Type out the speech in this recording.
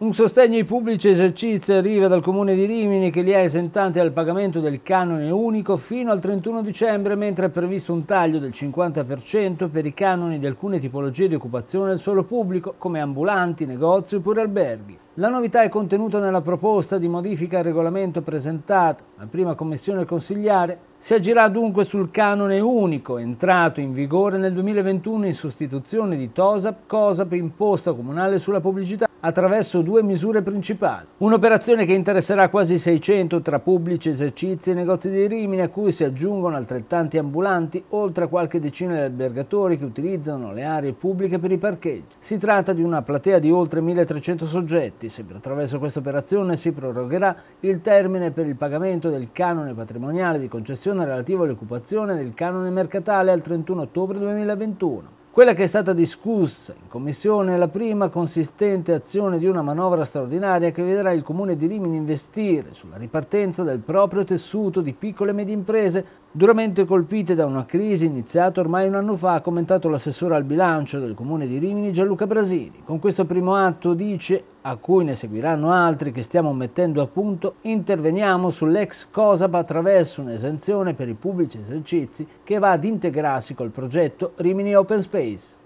Un sostegno ai pubblici esercizi arriva dal Comune di Rimini che li ha esentanti al pagamento del canone unico fino al 31 dicembre, mentre è previsto un taglio del 50% per i canoni di alcune tipologie di occupazione del suolo pubblico, come ambulanti, negozi oppure alberghi. La novità è contenuta nella proposta di modifica al regolamento presentata alla prima commissione consigliare. Si agirà dunque sul canone unico, entrato in vigore nel 2021 in sostituzione di TOSAP, COSAP, imposta comunale sulla pubblicità attraverso due misure principali. Un'operazione che interesserà quasi 600 tra pubblici esercizi e negozi di Rimini a cui si aggiungono altrettanti ambulanti, oltre a qualche decina di albergatori che utilizzano le aree pubbliche per i parcheggi. Si tratta di una platea di oltre 1300 soggetti, sempre attraverso questa operazione si prorogherà il termine per il pagamento del canone patrimoniale di concessione relativo all'occupazione del canone mercatale al 31 ottobre 2021. Quella che è stata discussa in Commissione è la prima consistente azione di una manovra straordinaria che vedrà il Comune di Rimini investire sulla ripartenza del proprio tessuto di piccole e medie imprese duramente colpite da una crisi iniziata ormai un anno fa, ha commentato l'assessore al bilancio del Comune di Rimini Gianluca Brasini. Con questo primo atto dice a cui ne seguiranno altri che stiamo mettendo a punto, interveniamo sull'ex COSAP attraverso un'esenzione per i pubblici esercizi che va ad integrarsi col progetto Rimini Open Space.